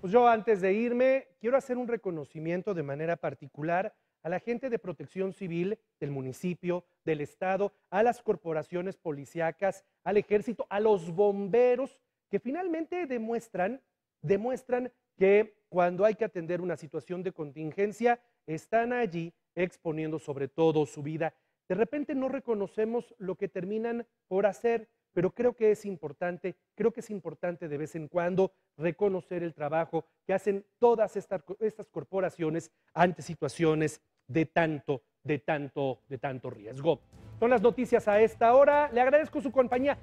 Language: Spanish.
Pues yo antes de irme, quiero hacer un reconocimiento de manera particular a la gente de protección civil del municipio, del Estado, a las corporaciones policíacas, al ejército, a los bomberos, que finalmente demuestran, demuestran que cuando hay que atender una situación de contingencia, están allí exponiendo sobre todo su vida. De repente no reconocemos lo que terminan por hacer pero creo que es importante, creo que es importante de vez en cuando reconocer el trabajo que hacen todas estas, corporaciones ante situaciones de tanto, de tanto, de tanto riesgo. Son las noticias a esta hora. Le agradezco su compañía.